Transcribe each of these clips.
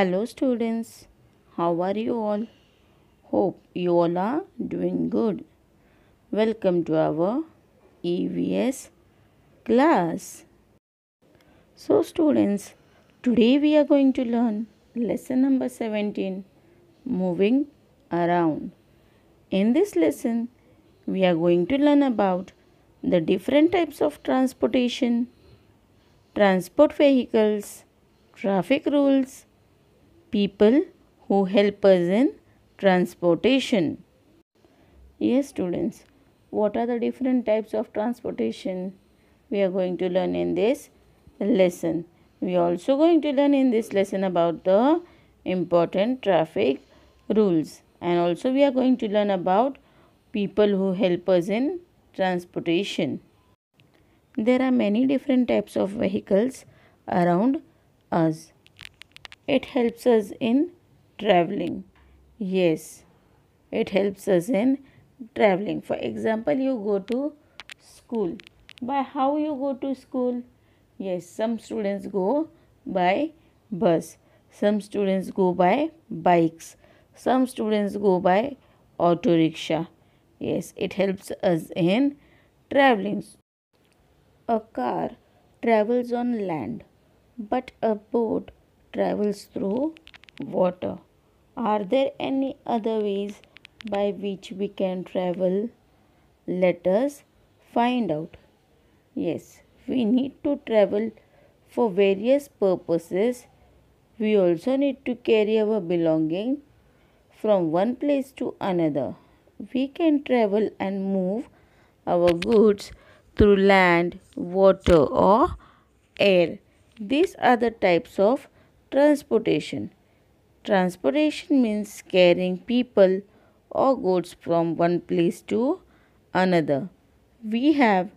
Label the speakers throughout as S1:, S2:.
S1: Hello students, how are you all? Hope you all are doing good. Welcome to our EVS class. So students, today we are going to learn lesson number 17, moving around. In this lesson, we are going to learn about the different types of transportation, transport vehicles, traffic rules, people who help us in transportation. Yes, students, what are the different types of transportation we are going to learn in this lesson? We are also going to learn in this lesson about the important traffic rules and also we are going to learn about people who help us in transportation. There are many different types of vehicles around us it helps us in traveling. Yes, it helps us in traveling. For example, you go to school. By how you go to school? Yes, some students go by bus. Some students go by bikes. Some students go by auto rickshaw. Yes, it helps us in traveling. A car travels on land, but a boat travels through water. Are there any other ways by which we can travel? Let us find out. Yes, we need to travel for various purposes. We also need to carry our belonging from one place to another. We can travel and move our goods through land, water, or air. These are the types of Transportation Transportation means carrying people or goods from one place to another. We have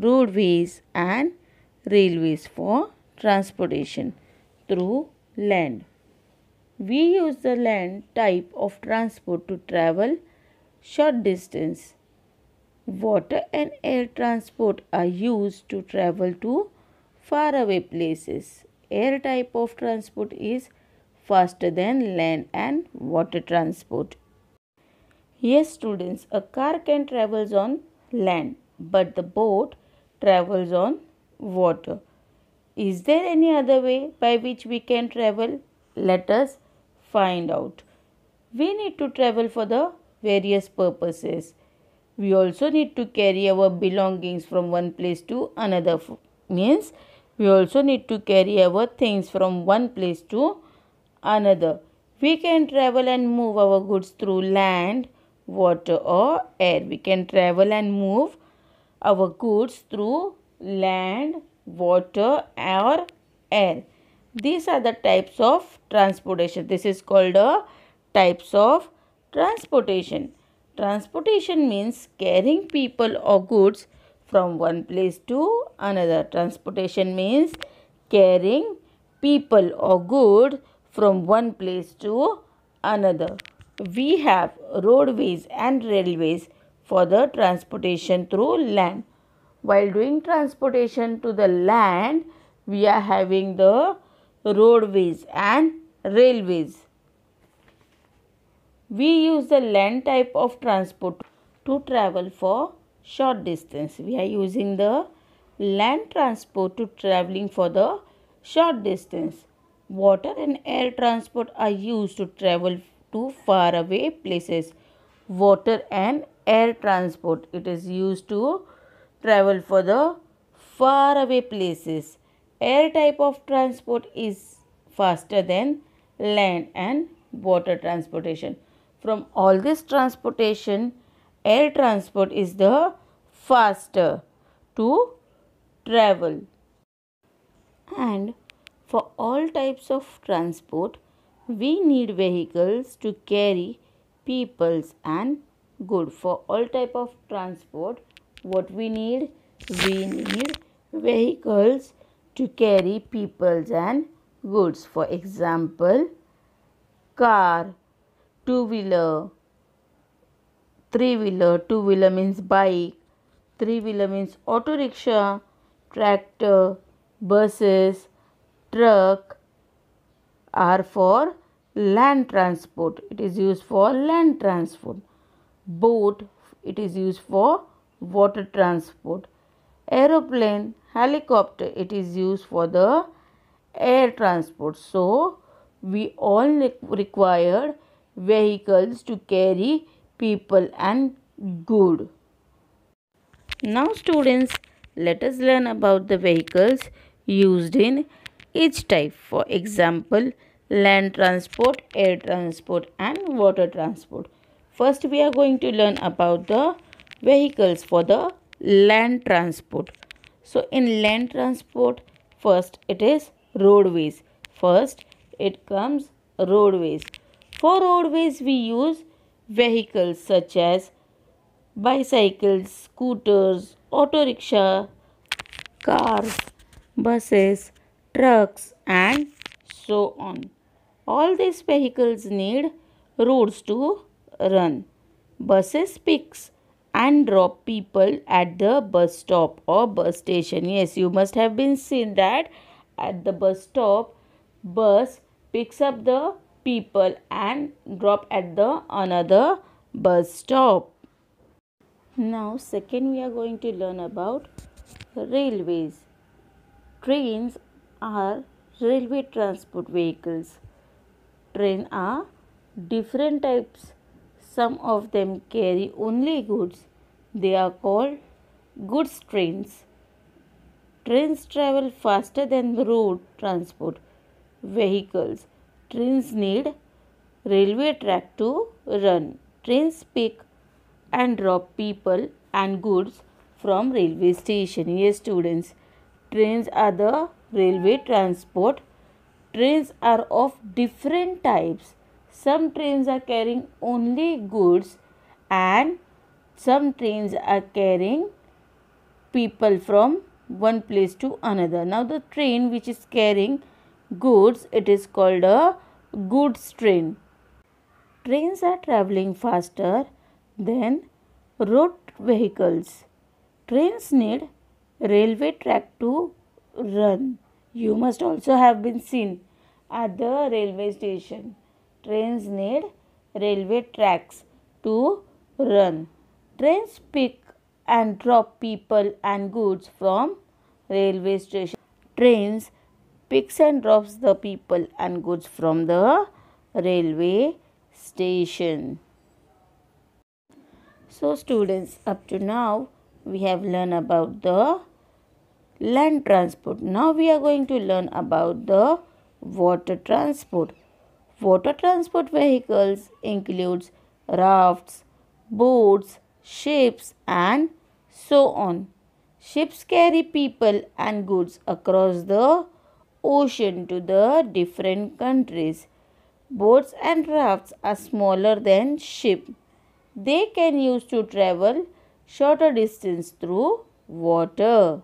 S1: roadways and railways for transportation through land. We use the land type of transport to travel short distance. Water and air transport are used to travel to faraway places air type of transport is faster than land and water transport. Yes students, a car can travels on land but the boat travels on water. Is there any other way by which we can travel? Let us find out. We need to travel for the various purposes. We also need to carry our belongings from one place to another means we also need to carry our things from one place to another. We can travel and move our goods through land, water or air. We can travel and move our goods through land, water or air. These are the types of transportation. This is called a types of transportation. Transportation means carrying people or goods from one place to another. Transportation means carrying people or goods from one place to another. We have roadways and railways for the transportation through land. While doing transportation to the land, we are having the roadways and railways. We use the land type of transport to travel for short distance. We are using the land transport to traveling for the short distance. Water and air transport are used to travel to far away places. Water and air transport. It is used to travel for the far away places. Air type of transport is faster than land and water transportation. From all this transportation, air transport is the faster to travel and for all types of transport we need vehicles to carry peoples and good for all type of transport what we need we need vehicles to carry peoples and goods for example car two wheeler three wheeler two wheeler means bike three wheeler means auto rickshaw tractor buses truck are for land transport it is used for land transport boat it is used for water transport aeroplane helicopter it is used for the air transport so we all require vehicles to carry people and good. Now students, let us learn about the vehicles used in each type. For example, land transport, air transport and water transport. First, we are going to learn about the vehicles for the land transport. So, in land transport, first it is roadways. First, it comes roadways. For roadways, we use vehicles such as bicycles, scooters, auto rickshaw, cars, buses, trucks and so on. All these vehicles need roads to run. Buses picks and drop people at the bus stop or bus station. Yes, you must have been seen that at the bus stop, bus picks up the people and drop at the another bus stop. Now second we are going to learn about railways. Trains are railway transport vehicles. Train are different types. Some of them carry only goods. They are called goods trains. Trains travel faster than road transport vehicles Trains need railway track to run. Trains pick and drop people and goods from railway station. Yes, students. Trains are the railway transport. Trains are of different types. Some trains are carrying only goods and some trains are carrying people from one place to another. Now the train which is carrying goods, it is called a goods train. Trains are traveling faster than road vehicles. Trains need railway track to run. You must also have been seen at the railway station. Trains need railway tracks to run. Trains pick and drop people and goods from railway station. Trains picks and drops the people and goods from the railway station. So students up to now we have learned about the land transport. Now we are going to learn about the water transport. Water transport vehicles includes rafts, boats, ships and so on. Ships carry people and goods across the ocean to the different countries. Boats and rafts are smaller than ship. They can use to travel shorter distance through water.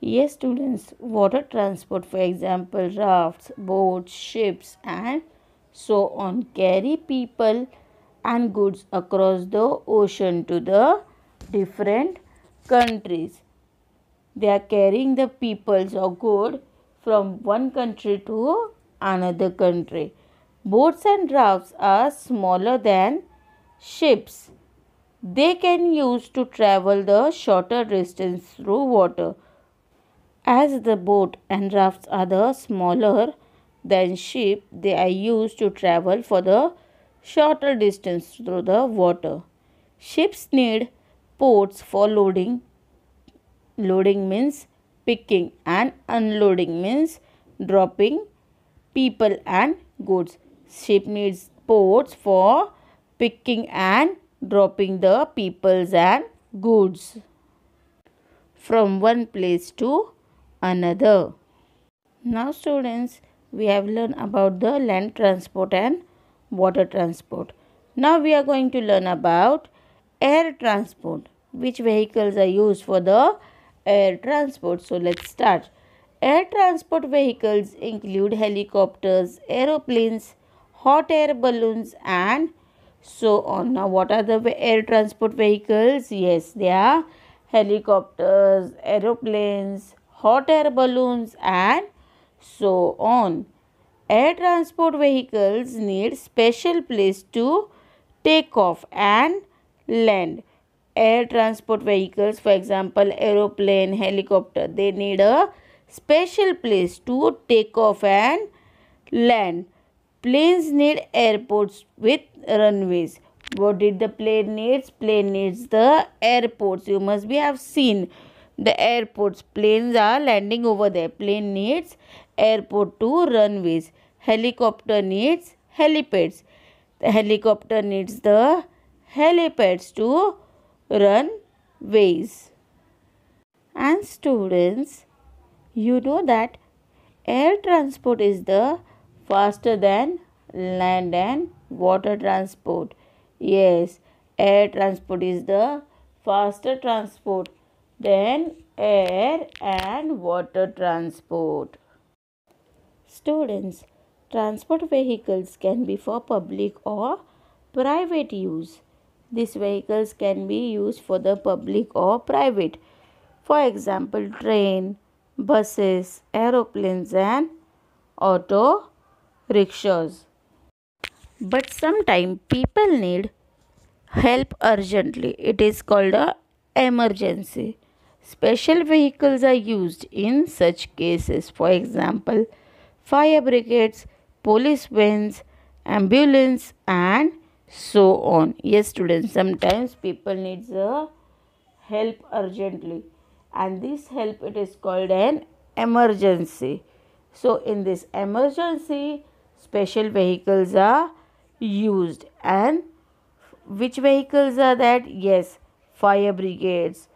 S1: Yes students, water transport for example rafts, boats, ships and so on carry people and goods across the ocean to the different countries. They are carrying the peoples or goods from one country to another country. Boats and rafts are smaller than ships. They can use to travel the shorter distance through water. As the boat and rafts are the smaller than ship, they are used to travel for the shorter distance through the water. Ships need ports for loading. Loading means picking and unloading means dropping people and goods. Ship needs ports for picking and dropping the peoples and goods from one place to another. Now students, we have learned about the land transport and water transport. Now we are going to learn about air transport, which vehicles are used for the air transport. So let's start. Air transport vehicles include helicopters, aeroplanes, hot air balloons and so on. Now what are the air transport vehicles? Yes, they are helicopters, aeroplanes, hot air balloons and so on. Air transport vehicles need special place to take off and land air transport vehicles, for example, aeroplane, helicopter, they need a special place to take off and land. Planes need airports with runways. What did the plane needs? Plane needs the airports. You must be have seen the airports. Planes are landing over there. Plane needs airport to runways. Helicopter needs helipads. The helicopter needs the helipads to runways. And students, you know that air transport is the faster than land and water transport. Yes, air transport is the faster transport than air and water transport. Students, transport vehicles can be for public or private use. These vehicles can be used for the public or private. For example, train, buses, aeroplanes and auto rickshaws. But sometimes people need help urgently. It is called a emergency. Special vehicles are used in such cases. For example, fire brigades, police vans, ambulance and so on yes students sometimes people needs a uh, help urgently and this help it is called an emergency so in this emergency special vehicles are used and which vehicles are that yes fire brigades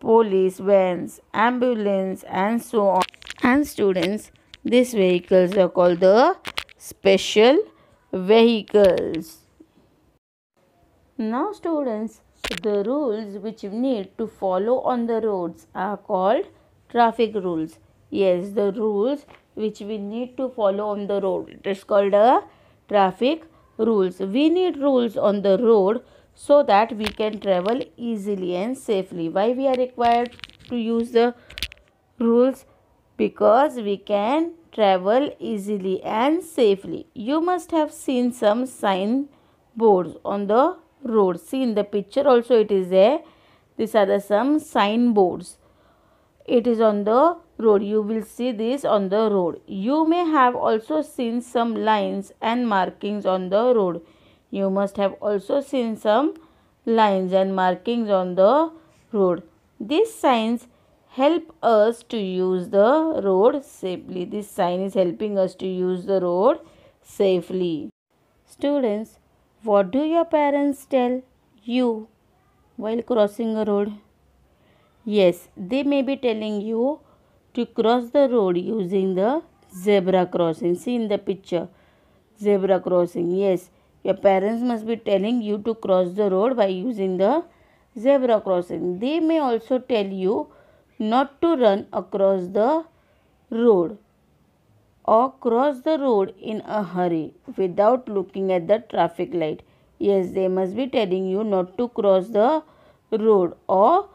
S1: police vans ambulance and so on and students these vehicles are called the special vehicles now students, the rules which you need to follow on the roads are called traffic rules. Yes, the rules which we need to follow on the road. It's called a traffic rules. We need rules on the road so that we can travel easily and safely. Why we are required to use the rules? Because we can travel easily and safely. You must have seen some sign boards on the road see in the picture also it is there these are the some signboards it is on the road you will see this on the road you may have also seen some lines and markings on the road you must have also seen some lines and markings on the road these signs help us to use the road safely this sign is helping us to use the road safely students what do your parents tell you while crossing a road? Yes, they may be telling you to cross the road using the zebra crossing. See in the picture, zebra crossing. Yes, your parents must be telling you to cross the road by using the zebra crossing. They may also tell you not to run across the road or cross the road in a hurry without looking at the traffic light. Yes, they must be telling you not to cross the road or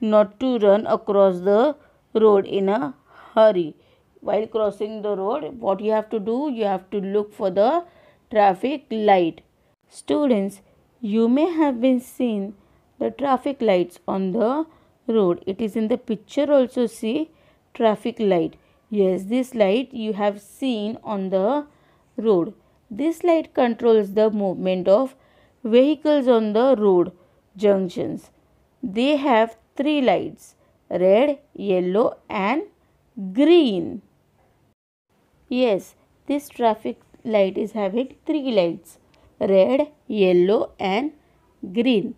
S1: not to run across the road in a hurry. While crossing the road, what you have to do? You have to look for the traffic light. Students, you may have been seen the traffic lights on the road. It is in the picture also see traffic light. Yes, this light you have seen on the road. This light controls the movement of vehicles on the road junctions. They have three lights red, yellow, and green. Yes, this traffic light is having three lights red, yellow, and green.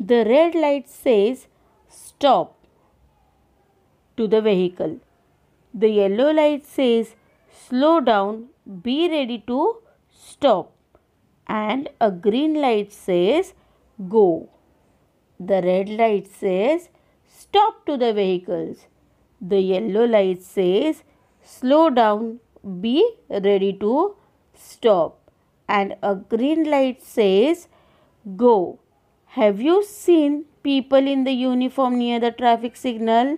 S1: The red light says stop to the vehicle. The yellow light says slow down, be ready to stop. And a green light says go. The red light says stop to the vehicles. The yellow light says slow down, be ready to stop. And a green light says go. Have you seen people in the uniform near the traffic signal?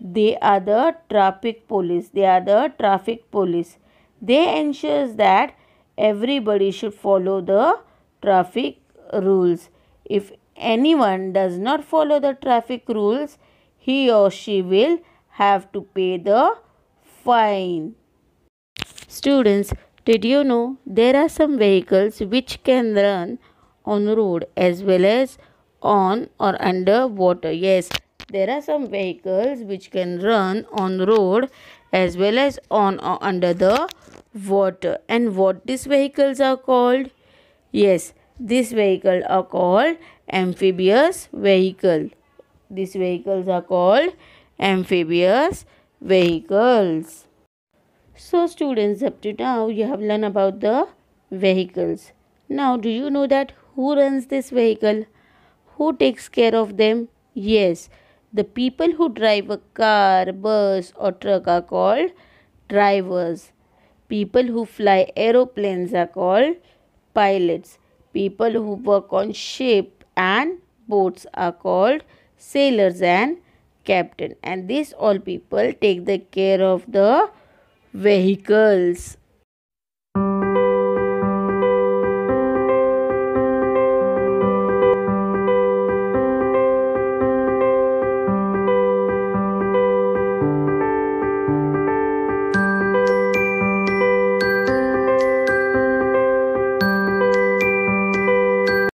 S1: they are the traffic police they are the traffic police they ensures that everybody should follow the traffic rules if anyone does not follow the traffic rules he or she will have to pay the fine students did you know there are some vehicles which can run on road as well as on or under water yes there are some vehicles which can run on road as well as on or uh, under the water. And what these vehicles are called? Yes, these vehicles are called amphibious vehicle. These vehicles are called amphibious vehicles. So students up to now you have learned about the vehicles. Now do you know that who runs this vehicle? Who takes care of them? Yes, the people who drive a car, bus, or truck are called drivers. People who fly aeroplanes are called pilots. People who work on ship and boats are called sailors and captain. And these all people take the care of the vehicles.